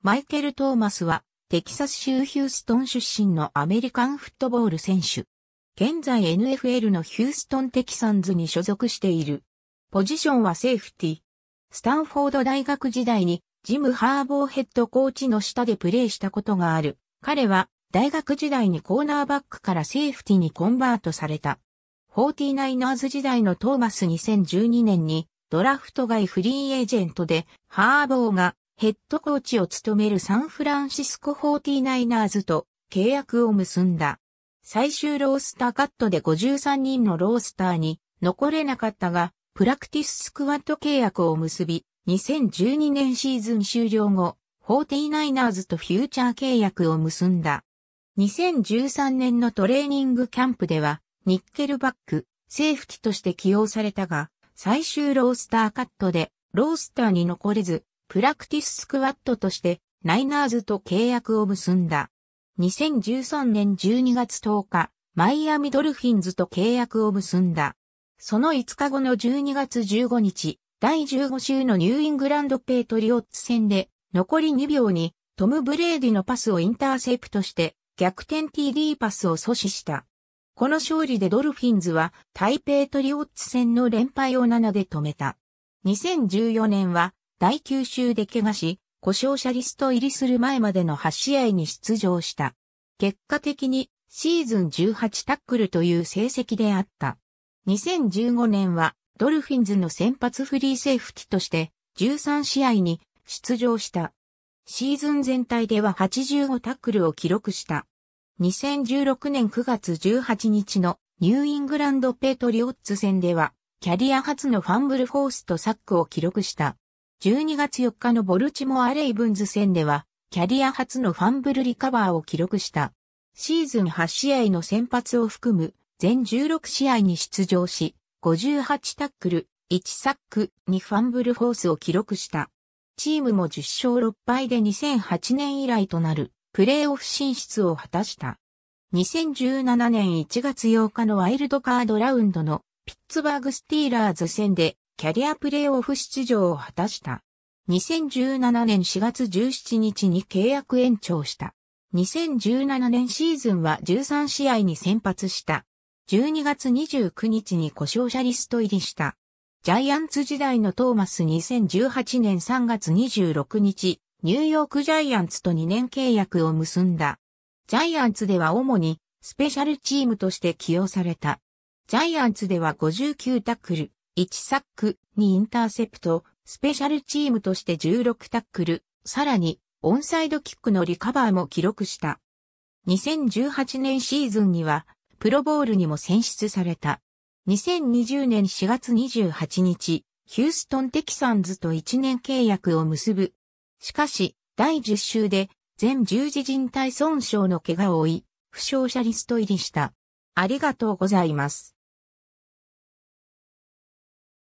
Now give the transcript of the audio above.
マイケル・トーマスは、テキサス州ヒューストン出身のアメリカンフットボール選手。現在 NFL のヒューストンテキサンズに所属している。ポジションはセーフティスタンフォード大学時代にジム・ハーボーヘッドコーチの下でプレーしたことがある。彼は大学時代にコーナーバックからセーフティにコンバートされた。49ers 時代のトーマス2012年にドラフト外フリーエージェントでハーボーがヘッドコーチを務めるサンフランシスコ 49ers と契約を結んだ。最終ロースターカットで53人のロースターに残れなかったが、プラクティススクワット契約を結び、2012年シーズン終了後、49ers とフューチャー契約を結んだ。2013年のトレーニングキャンプでは、ニッケルバック、セーフティとして起用されたが、最終ロースターカットで、ロースターに残れず、プラクティススクワットとしてナイナーズと契約を結んだ。2013年12月10日、マイアミドルフィンズと契約を結んだ。その5日後の12月15日、第15週のニューイングランドペイトリオッツ戦で、残り2秒にトム・ブレーディのパスをインターセプトして逆転 TD パスを阻止した。この勝利でドルフィンズは台北トリオッツ戦の連敗を7で止めた。2014年は第9週で怪我し、故障者リスト入りする前までの8試合に出場した。結果的にシーズン18タックルという成績であった。2015年はドルフィンズの先発フリーセーフティとして13試合に出場した。シーズン全体では85タックルを記録した。2016年9月18日のニューイングランドペトリオッツ戦ではキャリア初のファンブルフォースとサックを記録した。12月4日のボルチモア・レイブンズ戦では、キャリア初のファンブルリカバーを記録した。シーズン8試合の先発を含む、全16試合に出場し、58タックル、1サック、2ファンブルフォースを記録した。チームも10勝6敗で2008年以来となる、プレーオフ進出を果たした。2017年1月8日のワイルドカードラウンドのピッツバーグスティーラーズ戦でキャリアプレーオフ出場を果たした。2017年4月17日に契約延長した。2017年シーズンは13試合に先発した。12月29日に故障者リスト入りした。ジャイアンツ時代のトーマス2018年3月26日、ニューヨークジャイアンツと2年契約を結んだ。ジャイアンツでは主にスペシャルチームとして起用された。ジャイアンツでは59タックル、1サック、2インターセプト、スペシャルチームとして16タックル、さらに、オンサイドキックのリカバーも記録した。2018年シーズンには、プロボールにも選出された。2020年4月28日、ヒューストン・テキサンズと1年契約を結ぶ。しかし、第10週で、全十字靭帯損傷の怪我を負い、負傷者リスト入りした。ありがとうございます。